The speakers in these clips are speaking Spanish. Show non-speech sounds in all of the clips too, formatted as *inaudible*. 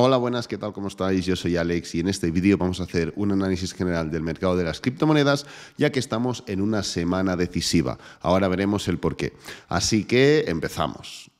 Hola, buenas, ¿qué tal? ¿Cómo estáis? Yo soy Alex y en este vídeo vamos a hacer un análisis general del mercado de las criptomonedas ya que estamos en una semana decisiva. Ahora veremos el por qué. Así que empezamos.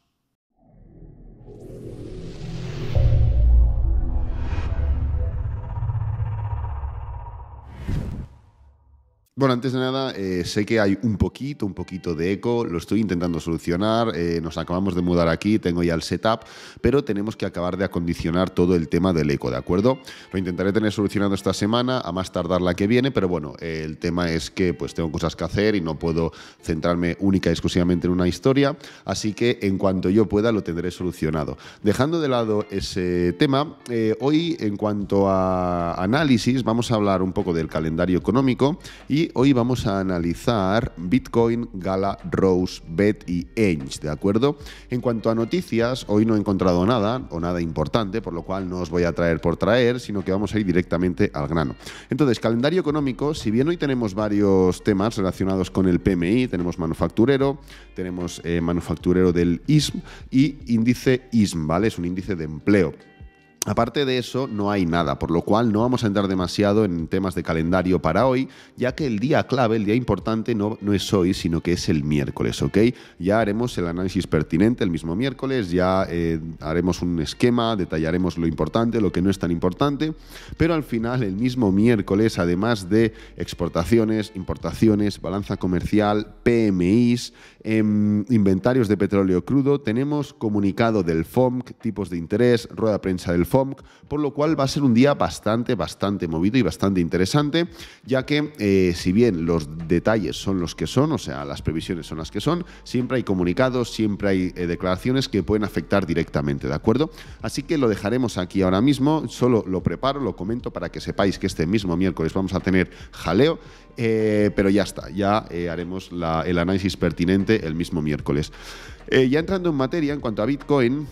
Bueno, antes de nada, eh, sé que hay un poquito, un poquito de eco, lo estoy intentando solucionar, eh, nos acabamos de mudar aquí, tengo ya el setup, pero tenemos que acabar de acondicionar todo el tema del eco, ¿de acuerdo? Lo intentaré tener solucionado esta semana, a más tardar la que viene, pero bueno, el tema es que pues tengo cosas que hacer y no puedo centrarme única y exclusivamente en una historia, así que en cuanto yo pueda lo tendré solucionado. Dejando de lado ese tema, eh, hoy en cuanto a análisis vamos a hablar un poco del calendario económico y hoy vamos a analizar Bitcoin, Gala, Rose, Bet y Enge, ¿de acuerdo? En cuanto a noticias, hoy no he encontrado nada o nada importante, por lo cual no os voy a traer por traer, sino que vamos a ir directamente al grano. Entonces, calendario económico, si bien hoy tenemos varios temas relacionados con el PMI, tenemos manufacturero, tenemos eh, manufacturero del ISM y índice ISM, ¿vale? Es un índice de empleo. Aparte de eso, no hay nada, por lo cual no vamos a entrar demasiado en temas de calendario para hoy, ya que el día clave, el día importante, no, es hoy, sino que es el miércoles, ¿ok? Ya haremos el análisis pertinente el mismo miércoles, ya eh, haremos un esquema, detallaremos lo importante, lo que no es tan importante, pero al final, el mismo miércoles, además de exportaciones, importaciones, balanza comercial, PMIs, em, inventarios de petróleo crudo, tenemos comunicado del FOMC, tipos de interés, rueda prensa del FOMC, por lo cual va a ser un día bastante, bastante movido y bastante interesante, ya que eh, si bien los detalles son los que son, o sea, las previsiones son las que son, siempre hay comunicados, siempre hay eh, declaraciones que pueden afectar directamente, ¿de acuerdo? Así que lo dejaremos aquí ahora mismo, solo lo preparo, lo comento para que sepáis que este mismo miércoles vamos a tener jaleo, eh, pero ya está, ya haremos el análisis pertinente el mismo miércoles. ya entrando en materia, en cuanto a Bitcoin,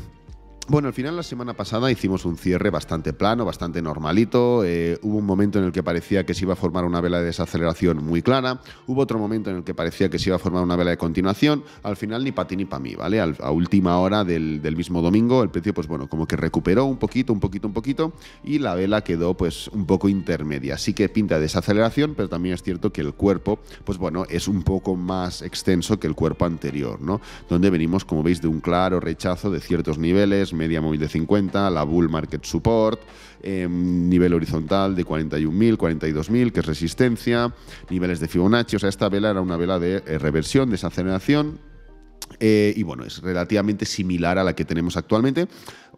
bueno, al final la semana pasada hicimos un cierre bastante plano, bastante normalito. Eh, hubo un momento en el que parecía que se iba a formar una vela de desaceleración muy clara. Hubo otro momento en el que parecía que se iba a formar una vela de continuación. Al final ni para ti ni para mí, ¿vale? a última hora del, del, mismo domingo el precio, pues bueno, como que recuperó un poquito, un poquito, un poquito y la vela quedó pues un poco intermedia. Así que pinta desaceleración, pero también es cierto que el cuerpo, pues bueno, es un poco más extenso que el cuerpo anterior, ¿no? Donde venimos, como veis, de un claro rechazo de ciertos niveles media móvil de 50, la bull market support, em, nivel horizontal de 41.000, 42.000, que es resistencia, niveles de Fibonacci, o sea, esta vela era una vela de eh, reversión, desaceleración eh, y bueno, es relativamente similar a la que tenemos actualmente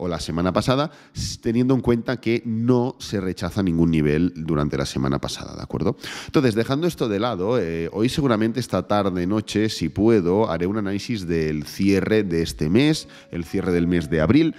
o la semana pasada, teniendo en cuenta que no se rechaza ningún nivel durante la semana pasada, ¿de acuerdo? Entonces, dejando esto de lado, eh, hoy seguramente esta tarde, noche, si puedo, haré un análisis del cierre de este mes, el cierre del mes de abril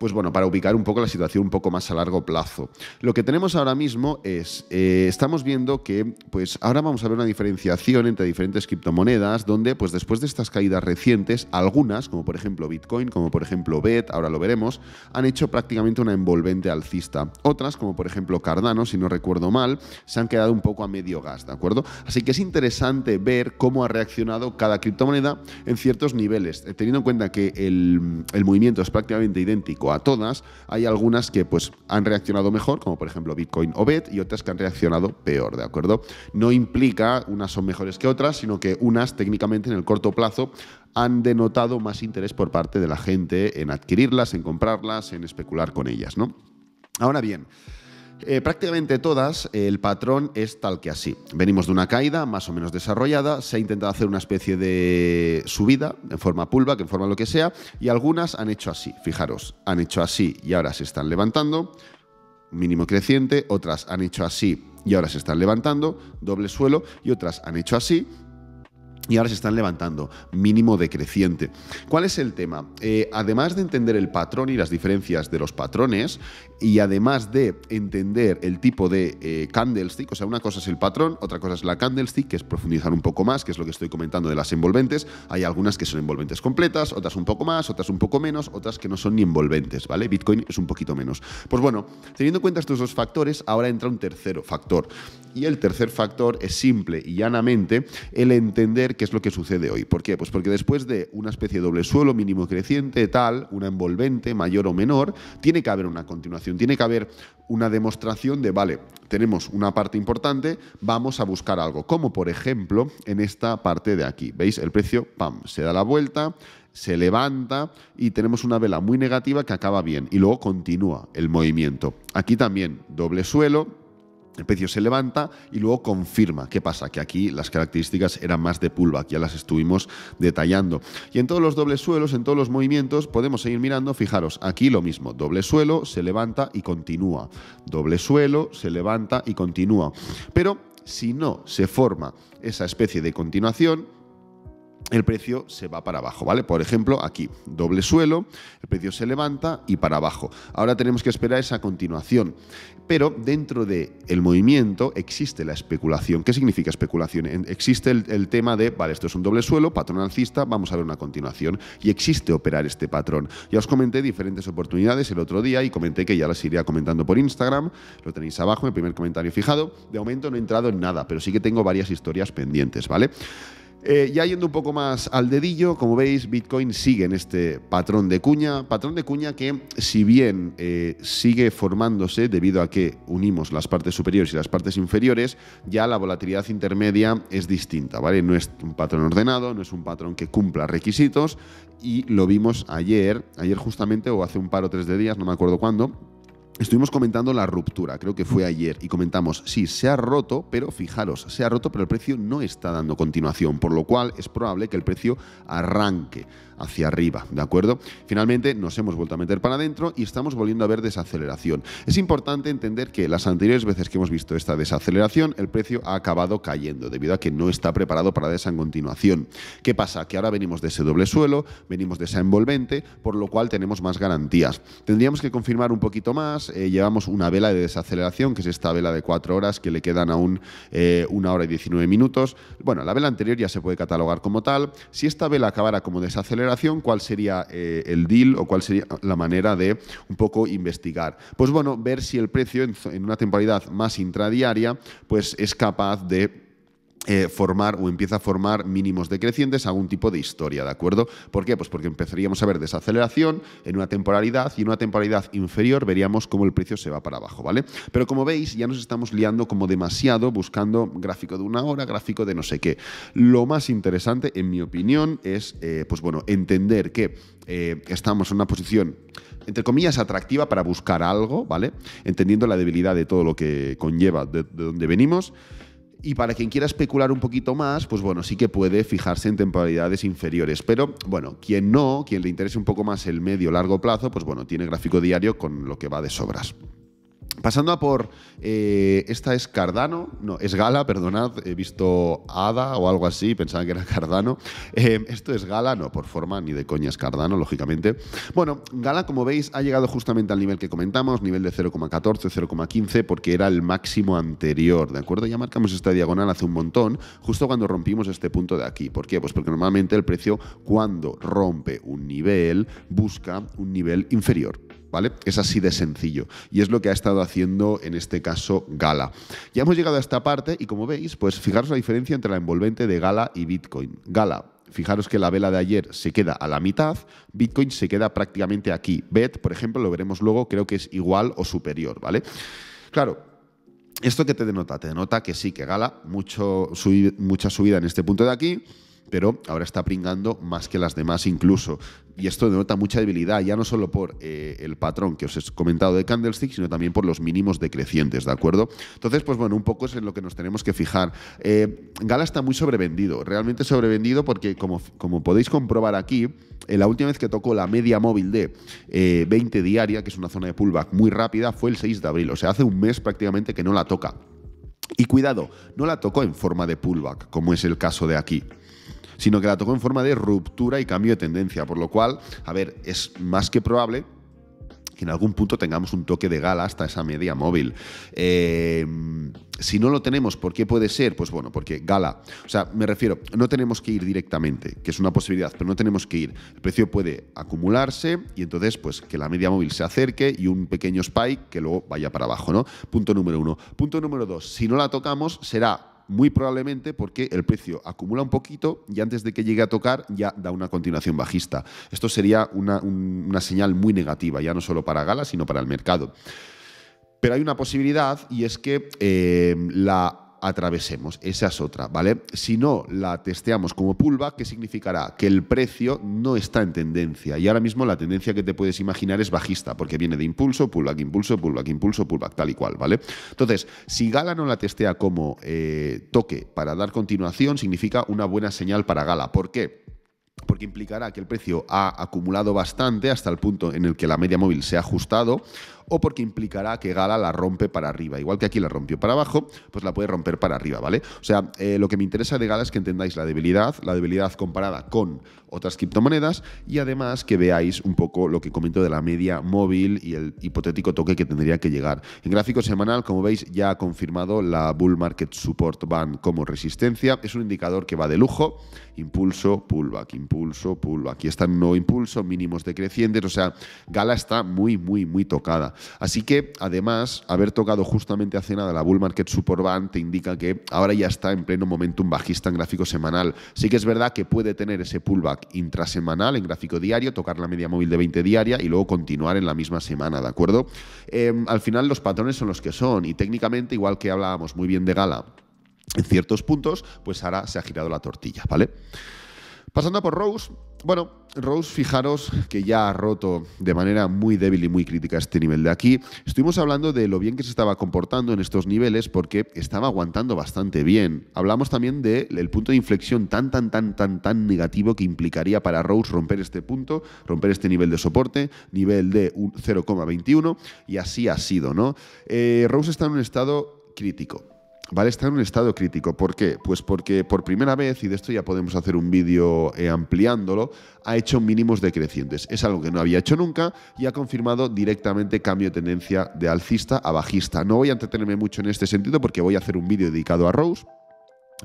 pues bueno, para ubicar un poco la situación un poco más a largo plazo. Lo que tenemos ahora mismo es, eh, estamos viendo que, pues ahora vamos a ver una diferenciación entre diferentes criptomonedas, donde pues después de estas caídas recientes, algunas, como por ejemplo Bitcoin, como por ejemplo BET, ahora lo veremos, han hecho prácticamente una envolvente alcista. Otras, como por ejemplo Cardano, si no recuerdo mal, se han quedado un poco a medio gas, ¿de acuerdo? Así que es interesante ver cómo ha reaccionado cada criptomoneda en ciertos niveles, eh, teniendo en cuenta que el movimiento es prácticamente idéntico a todas, hay algunas que pues, han reaccionado mejor, como por ejemplo Bitcoin o BET, y otras que han reaccionado peor, ¿de acuerdo? No implica unas son mejores que otras, sino que unas técnicamente en el corto plazo han denotado más interés por parte de la gente en adquirirlas, en comprarlas, en especular con ellas, ¿no? Ahora bien, eh, prácticamente todas, el patrón es tal que así. Venimos de una caída más o menos desarrollada, se ha intentado hacer una especie de subida en forma pulva, que en forma lo que sea, y algunas han hecho así, fijaros, han hecho así y ahora se están levantando, mínimo creciente, otras han hecho así y ahora se están levantando, doble suelo, y otras han hecho así y ahora se están levantando, mínimo decreciente. ¿Cuál es el tema? Eh, además de entender el patrón y las diferencias de los patrones, y además de entender el tipo de eh, candlestick, o sea, una cosa es el patrón, otra cosa es la candlestick, que es profundizar un poco más, que es lo que estoy comentando de las envolventes. Hay algunas que son envolventes completas, otras un poco más, otras un poco menos, otras que no son ni envolventes, ¿vale? Bitcoin es un poquito menos. Pues bueno, teniendo en cuenta estos dos factores, ahora entra un tercero factor. Y el tercer factor es simple y llanamente el entender qué es lo que sucede hoy. ¿Por qué? Pues porque después de una especie de doble suelo mínimo creciente, tal, una envolvente mayor o menor, tiene que haber una continuación tiene que haber una demostración de, vale, tenemos una parte importante, vamos a buscar algo, como por ejemplo en esta parte de aquí. ¿Veis? El precio, pam, se da la vuelta, se levanta y tenemos una vela muy negativa que acaba bien y luego continúa el movimiento. Aquí también doble suelo, el precio se levanta y luego confirma. ¿Qué pasa? Que aquí las características eran más de pullback, ya las estuvimos detallando. Y en todos los dobles suelos, en todos los movimientos, podemos seguir mirando. Fijaros, aquí lo mismo. Doble suelo, se levanta y continúa. Doble suelo, se levanta y continúa. Pero si no se forma esa especie de continuación, el precio se va para abajo, ¿vale? Por ejemplo, aquí, doble suelo, el precio se levanta y para abajo. Ahora tenemos que esperar esa continuación. Pero dentro del el movimiento existe la especulación. ¿Qué significa especulación? Existe el, el, tema de, vale, esto es un doble suelo, patrón alcista, vamos a ver una continuación. Y existe operar este patrón. Ya os comenté diferentes oportunidades el otro día y comenté que ya las iría comentando por Instagram. Lo tenéis abajo en el primer comentario fijado. De momento no he entrado en nada, pero sí que tengo varias historias pendientes, ¿vale? Eh, ya yendo un poco más al dedillo, como veis, Bitcoin sigue en este patrón de cuña, patrón de cuña que si bien eh, sigue formándose debido a que unimos las partes superiores y las partes inferiores, ya la volatilidad intermedia es distinta, ¿vale? No es un patrón ordenado, no es un patrón que cumpla requisitos y lo vimos ayer, ayer justamente o hace un par o tres de días, no me acuerdo cuándo, Estuvimos comentando la ruptura, creo que fue ayer, y comentamos, sí, se ha roto, pero fijaros, se ha roto, pero el precio no está dando continuación, por lo cual es probable que el precio arranque hacia arriba, ¿de acuerdo? Finalmente nos hemos vuelto a meter para adentro y estamos volviendo a ver desaceleración. Es importante entender que las anteriores veces que hemos visto esta desaceleración, el precio ha acabado cayendo debido a que no está preparado para esa continuación. ¿Qué pasa? Que ahora venimos de ese doble suelo, venimos de esa envolvente, por lo cual tenemos más garantías. Tendríamos que confirmar un poquito más, eh, llevamos una vela de desaceleración, que es esta vela de cuatro horas que le quedan aún eh, una hora y 19 minutos. Bueno, la vela anterior ya se puede catalogar como tal. Si esta vela acabara como desacelera cuál sería eh, el deal o cuál sería la manera de un poco investigar. Pues bueno, ver si el precio en, una temporalidad más intradiaria pues es capaz de eh, formar o empieza a formar mínimos decrecientes, algún tipo de historia, ¿de acuerdo? ¿Por qué? Pues porque empezaríamos a ver desaceleración en una temporalidad y en una temporalidad inferior veríamos cómo el precio se va para abajo, ¿vale? Pero como veis, ya nos estamos liando como demasiado buscando gráfico de una hora, gráfico de no sé qué. Lo más interesante, en mi opinión, es, eh, pues bueno, entender que eh, estamos en una posición entre comillas, atractiva para buscar algo, ¿vale? Entendiendo la debilidad de todo lo que conlleva de, de donde venimos. Y para quien quiera especular un poquito más, pues bueno, sí que puede fijarse en temporalidades inferiores. Pero bueno, quien no, quien le interese un poco más el medio largo plazo, pues bueno, tiene gráfico diario con lo que va de sobras. Pasando a por. Eh, esta es Cardano. No, es Gala, perdonad. He visto Ada o algo así, pensaba que era Cardano. Eh, esto es Gala, no, por forma ni de coña es Cardano, lógicamente. Bueno, Gala, como veis, ha llegado justamente al nivel que comentamos, nivel de 0,14, 0,15, porque era el máximo anterior, ¿de acuerdo? Ya marcamos esta diagonal hace un montón, justo cuando rompimos este punto de aquí. ¿Por qué? Pues porque normalmente el precio, cuando rompe un nivel, busca un nivel inferior. Es así de sencillo. Y es lo que ha estado haciendo en este caso Gala. Ya hemos llegado a esta parte y como veis, pues fijaros la diferencia entre la envolvente de Gala y Bitcoin. Gala fijaros que la vela de ayer se queda a la mitad, Bitcoin se queda prácticamente aquí. BET, por ejemplo, lo veremos luego, creo que es igual o superior, ¿vale? Claro. ¿Esto qué te denota? Te denota que sí, que gala mucha subida en este punto de aquí, pero ahora está pringando más que las demás incluso. Y esto denota mucha debilidad, ya no solo por eh, el patrón que os he comentado de Candlestick, sino también por los mínimos decrecientes, ¿de acuerdo? Entonces, pues bueno, un poco es en lo que nos tenemos que fijar. Eh, Gala está muy sobrevendido, realmente sobrevendido porque, como, como podéis comprobar aquí, eh, la última vez que tocó la media móvil de 20 diaria, que es una zona de pullback muy rápida, fue el 6 de abril, o sea, hace un mes prácticamente que no la toca. Y cuidado, no la tocó en forma de pullback, como es el caso de aquí sino que la tocó en forma de ruptura y cambio de tendencia, por lo cual, a ver, es más que probable que en algún punto tengamos un toque de gala hasta esa media móvil. Eh, si no lo tenemos, ¿por qué puede ser? Pues bueno, porque gala. O sea, me refiero, no tenemos que ir directamente, que es una posibilidad, pero no tenemos que ir. El precio puede acumularse y entonces, pues que la media móvil se acerque y un pequeño spike que luego vaya para abajo, ¿no? Punto número uno. Punto número dos, si no la tocamos, será muy probablemente porque el precio acumula un poquito y antes de que llegue a tocar ya da una continuación bajista. Esto sería una, señal muy negativa, ya no solo para Gala, sino para el mercado. Pero hay una posibilidad y es que eh, la atravesemos. Esa es otra, ¿vale? Si no la testeamos como pullback, ¿qué significará? Que el precio no está en tendencia. Y ahora mismo la tendencia que te puedes imaginar es bajista, porque viene de impulso, pullback, impulso, pullback, impulso, pullback, tal y cual, ¿vale? Entonces, si Gala no la testea como eh, toque para dar continuación, significa una buena señal para Gala. ¿Por qué? porque implicará que el precio ha acumulado bastante hasta el punto en el que la media móvil se ha ajustado o porque implicará que Gala la rompe para arriba. Igual que aquí la rompió para abajo, pues la puede romper para arriba, ¿vale? O sea, eh, lo que me interesa de Gala es que entendáis la debilidad, la debilidad comparada con otras criptomonedas y además que veáis un poco lo que comento de la media móvil y el hipotético toque que tendría que llegar. En gráfico semanal, como veis, ya ha confirmado la Bull Market Support Band como resistencia. Es un indicador que va de lujo. Impulso, pullback, impulso, pullback. Aquí está no impulso, mínimos decrecientes. O sea, Gala está muy, muy, muy tocada. Así que, además, haber tocado justamente hace nada la Bull Market Support Band te indica que ahora ya está en pleno un bajista en gráfico semanal. Sí que es verdad que puede tener ese pullback intrasemanal en gráfico diario, tocar la media móvil de 20 diaria y luego continuar en la misma semana, ¿de acuerdo? Em, al final los patrones son los que son y técnicamente, igual que hablábamos muy bien de gala en ciertos puntos, pues ahora se ha girado la tortilla, ¿vale? Pasando por Rose, bueno, Rose, fijaros que ya ha roto de manera muy débil y muy crítica este nivel de aquí. Estuvimos hablando de lo bien que se estaba comportando en estos niveles porque estaba aguantando bastante bien. Hablamos también del punto de inflexión tan, tan, tan, tan, tan negativo que implicaría para Rose romper este punto, romper este nivel de soporte, nivel de 0,21 y así ha sido, ¿no? Eh, Rose está en un estado crítico. ¿vale? Está en un estado crítico. ¿Por qué? Pues porque por primera vez, y de esto ya podemos hacer un vídeo eh, ampliándolo, ha hecho mínimos decrecientes. Es algo que no había hecho nunca y ha confirmado directamente cambio de tendencia de alcista a bajista. No voy a entretenerme mucho en este sentido porque voy a hacer un vídeo dedicado a Rose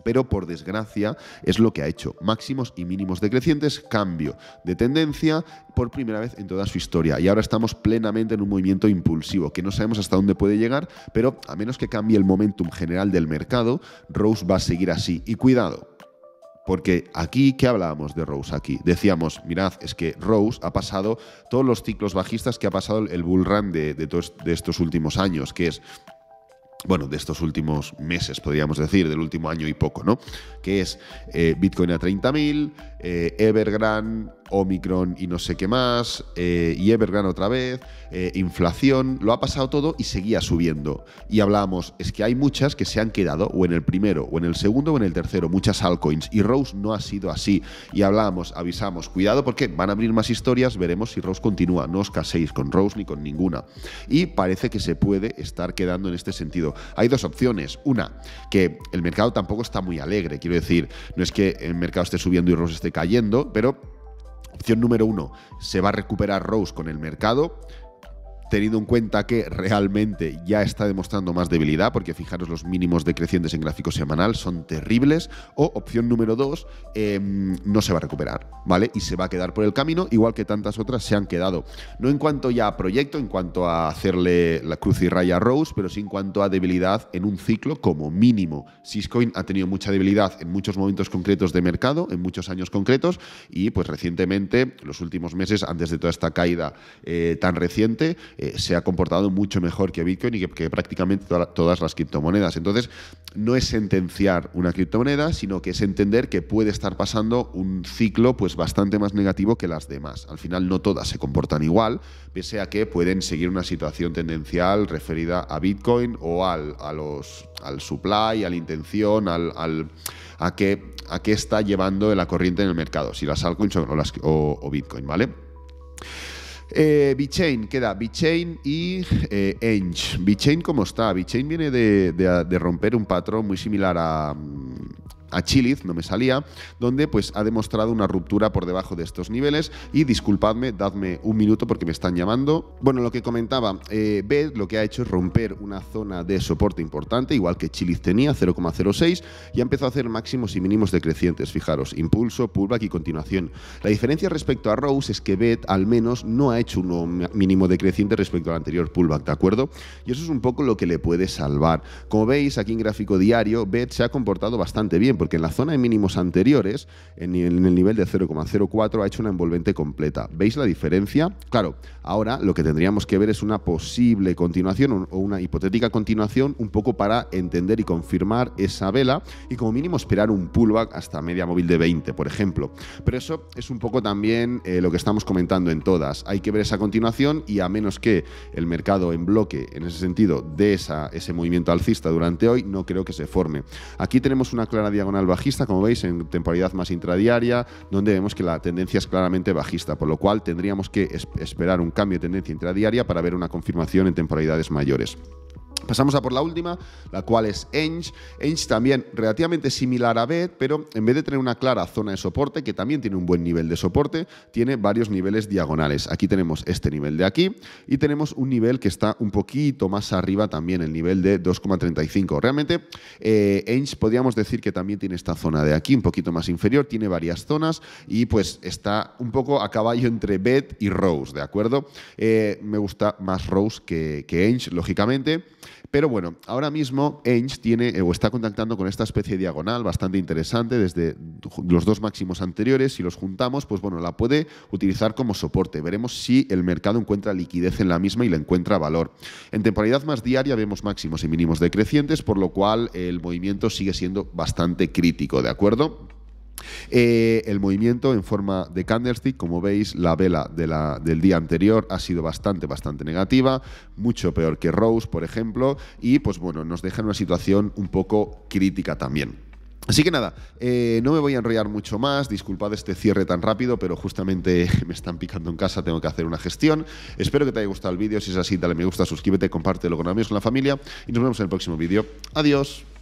pero por desgracia es lo que ha hecho. Máximos y mínimos decrecientes, cambio de tendencia por primera vez en toda su historia. Y ahora estamos plenamente en un movimiento impulsivo, que no sabemos hasta dónde puede llegar, pero a menos que cambie el momentum general del mercado, Rose va a seguir así. Y cuidado, porque aquí, ¿qué hablábamos de Rose aquí? Decíamos, mirad, es que Rose ha pasado todos los ciclos bajistas que ha pasado el bull run de, de estos últimos años, que es bueno, de estos últimos meses, podríamos decir, del último año y poco, ¿no? Que es eh, Bitcoin a 30.000, eh, Evergrande Omicron y no sé qué más, eh, y Evergrande otra vez, eh, inflación, lo ha pasado todo y seguía subiendo. Y hablábamos, es que hay muchas que se han quedado o en el primero, o en el segundo, o en el tercero, muchas altcoins, y Rose no ha sido así. Y hablábamos, avisamos, cuidado porque van a abrir más historias, veremos si Rose continúa, no os caséis con Rose ni con ninguna. Y parece que se puede estar quedando en este sentido. Hay dos opciones. Una, que el mercado tampoco está muy alegre, quiero decir, no es que el mercado esté subiendo y Rose esté cayendo, pero Opción número uno, se va a recuperar Rose con el mercado teniendo en cuenta que realmente ya está demostrando más debilidad, porque fijaros los mínimos decrecientes en gráfico semanal son terribles, o opción número dos em, no se va a recuperar, ¿vale? Y se va a quedar por el camino, igual que tantas otras se han quedado. No en cuanto ya a proyecto, en cuanto a hacerle la cruz y raya a Rose, pero sí en cuanto a debilidad en un ciclo como mínimo. Syscoin ha tenido mucha debilidad en muchos momentos concretos de mercado, en muchos años concretos, y pues recientemente, los últimos meses, antes de toda esta caída eh, tan reciente, eh, se ha comportado mucho mejor que Bitcoin y que, prácticamente todas las criptomonedas. Entonces, no es sentenciar una criptomoneda, sino que es entender que puede estar pasando un ciclo pues, bastante más negativo que las demás. Al final, no todas se comportan igual, pese a que pueden seguir una situación tendencial referida a Bitcoin o al, al supply, a la intención, al, a qué, a está llevando la corriente en el mercado, si las altcoins o Bitcoin, ¿vale? Eh, Bichain, queda Bichain y eh, Enge. Bichain, ¿cómo está? Bichain viene de, romper un patrón muy similar a, mm, a Chiliz, no me salía, donde pues ha demostrado una ruptura por debajo de estos niveles y disculpadme, dadme un minuto porque me están llamando. Bueno, lo que comentaba, eh, BED lo que ha hecho es romper una zona de soporte importante, igual que Chiliz tenía, 0,06, y ha empezado a hacer máximos y mínimos decrecientes, fijaros, impulso, pullback y continuación. La diferencia respecto a Rose es que BED al menos no ha hecho un mínimo decreciente respecto al anterior pullback, ¿de acuerdo? Y eso es un poco lo que le puede salvar. Como veis aquí en gráfico diario, BED se ha comportado bastante bien, porque en la zona de mínimos anteriores, en, el nivel de 0,04, ha hecho una envolvente completa. ¿Veis la diferencia? Claro, ahora lo que tendríamos que ver es una posible continuación o una hipotética continuación un poco para entender y confirmar esa vela y como mínimo esperar un pullback hasta media móvil de 20, por ejemplo. Pero eso es un poco también eh, lo que estamos comentando en todas. Hay que ver esa continuación y a menos que el mercado en bloque, en ese sentido, de esa, ese movimiento alcista durante hoy, no creo que se forme. Aquí tenemos una clara bajista, como veis, en temporalidad más intradiaria, donde vemos que la tendencia es claramente bajista, por lo cual tendríamos que esperar un cambio de tendencia intradiaria para ver una confirmación en temporalidades mayores. Pasamos a por la última, la cual es Ench. Ench también relativamente similar a BED, pero en vez de tener una clara zona de soporte, que también tiene un buen nivel de soporte, tiene varios niveles diagonales. Aquí tenemos este nivel de aquí y tenemos un nivel que está un poquito más arriba también, el nivel de 2,35. Realmente, eh, podríamos decir que también tiene esta zona de aquí, un poquito más inferior, tiene varias zonas y pues está un poco a caballo entre BED y Rose, ¿de acuerdo? Eh, me gusta más Rose que, que Enge, lógicamente. Pero bueno, ahora mismo Ainge tiene eh, o está contactando con esta especie de diagonal bastante interesante desde los dos máximos anteriores. Si los juntamos, pues bueno, la puede utilizar como soporte. Veremos si el mercado encuentra liquidez en la misma y la encuentra valor. En temporalidad más diaria vemos máximos y mínimos decrecientes, por lo cual el movimiento sigue siendo bastante crítico, ¿de acuerdo? Eh, el movimiento en forma de candlestick, como veis, la vela del día anterior ha sido bastante, bastante negativa, mucho peor que Rose, por ejemplo, y pues bueno, nos deja en una situación un poco crítica también. Así que nada, eh, no me voy a enrollar mucho más, disculpad este cierre tan rápido, pero justamente *laughs* me están picando en casa, tengo que hacer una gestión. Espero que te haya gustado el vídeo, si es así dale me gusta, suscríbete, compártelo con amigos, con la familia y nos vemos en el próximo vídeo. Adiós.